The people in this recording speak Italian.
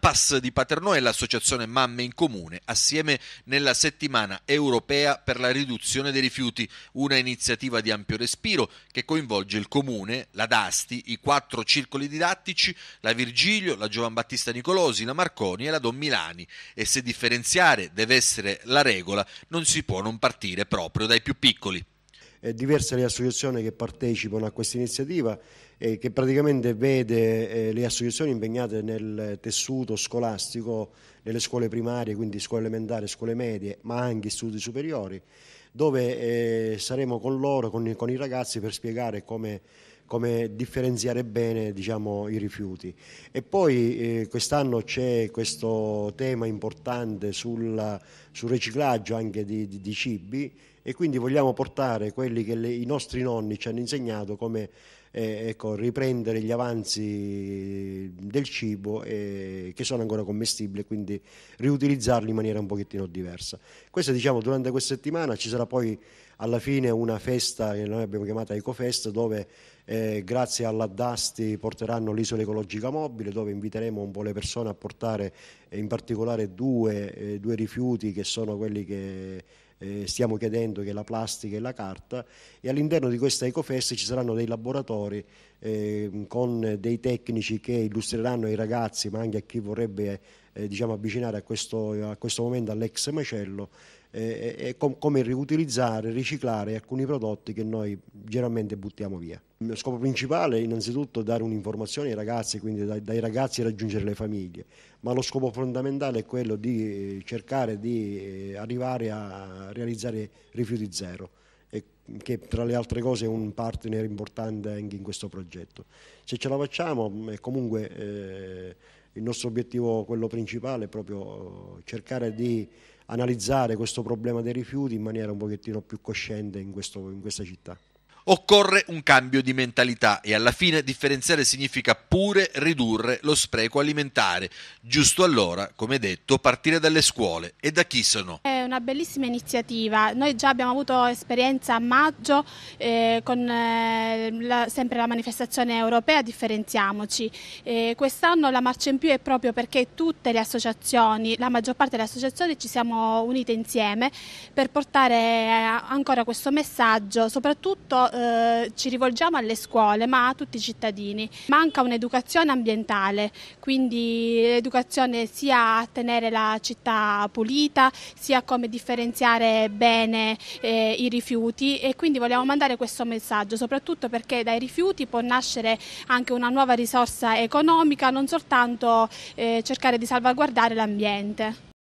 Pass di Paternò e l'associazione Mamme in Comune, assieme nella settimana europea per la riduzione dei rifiuti, una iniziativa di ampio respiro che coinvolge il comune, la Dasti, i quattro circoli didattici, la Virgilio, la Giovan Battista Nicolosi, la Marconi e la Don Milani. E se differenziare deve essere la regola, non si può non partire proprio dai più piccoli eh, diverse le associazioni che partecipano a questa iniziativa eh, che praticamente vede eh, le associazioni impegnate nel tessuto scolastico, nelle scuole primarie, quindi scuole elementari, scuole medie, ma anche istituti superiori, dove eh, saremo con loro, con, con i ragazzi per spiegare come come differenziare bene diciamo, i rifiuti. E poi eh, quest'anno c'è questo tema importante sul, sul riciclaggio anche di, di, di cibi e quindi vogliamo portare quelli che le, i nostri nonni ci hanno insegnato come eh, ecco, riprendere gli avanzi del cibo eh, che sono ancora commestibili e quindi riutilizzarli in maniera un pochettino diversa. Questo diciamo durante questa settimana ci sarà poi alla fine una festa che noi abbiamo chiamata EcoFest dove eh, grazie all'Addasti porteranno l'isola ecologica mobile dove inviteremo un po' le persone a portare eh, in particolare due, eh, due, rifiuti che sono quelli che eh, stiamo chiedendo che è la plastica e la carta e all'interno di questa EcoFest ci saranno dei laboratori laboratori eh, con dei tecnici che illustreranno ai ragazzi ma anche a chi vorrebbe eh, diciamo, avvicinare a questo, a questo momento all'ex macello e eh, eh, eh, com come riutilizzare, riciclare alcuni prodotti che noi generalmente buttiamo via. Il scopo principale è innanzitutto dare un'informazione ai ragazzi, quindi dai, dai, ragazzi raggiungere le famiglie, ma lo scopo fondamentale è quello di cercare di arrivare a realizzare rifiuti zero e che tra le altre cose è un partner importante anche in questo progetto. Se ce la facciamo comunque eh, il nostro obiettivo, quello principale, è proprio eh, cercare di analizzare questo problema dei rifiuti in maniera un pochettino più cosciente in, questo, in questa città. Occorre un cambio di mentalità e alla fine differenziare significa pure ridurre lo spreco alimentare. Giusto allora, come detto, partire dalle scuole e da chi sono. Eh una bellissima iniziativa. Noi già abbiamo avuto esperienza a maggio eh, con eh, la, sempre la manifestazione europea Differenziamoci. Eh, Quest'anno la marcia in più è proprio perché tutte le associazioni, la maggior parte delle associazioni ci siamo unite insieme per portare eh, ancora questo messaggio. Soprattutto eh, ci rivolgiamo alle scuole ma a tutti i cittadini. Manca un'educazione ambientale, quindi l'educazione sia a tenere la città pulita, sia a come differenziare bene eh, i rifiuti e quindi vogliamo mandare questo messaggio, soprattutto perché dai rifiuti può nascere anche una nuova risorsa economica, non soltanto eh, cercare di salvaguardare l'ambiente.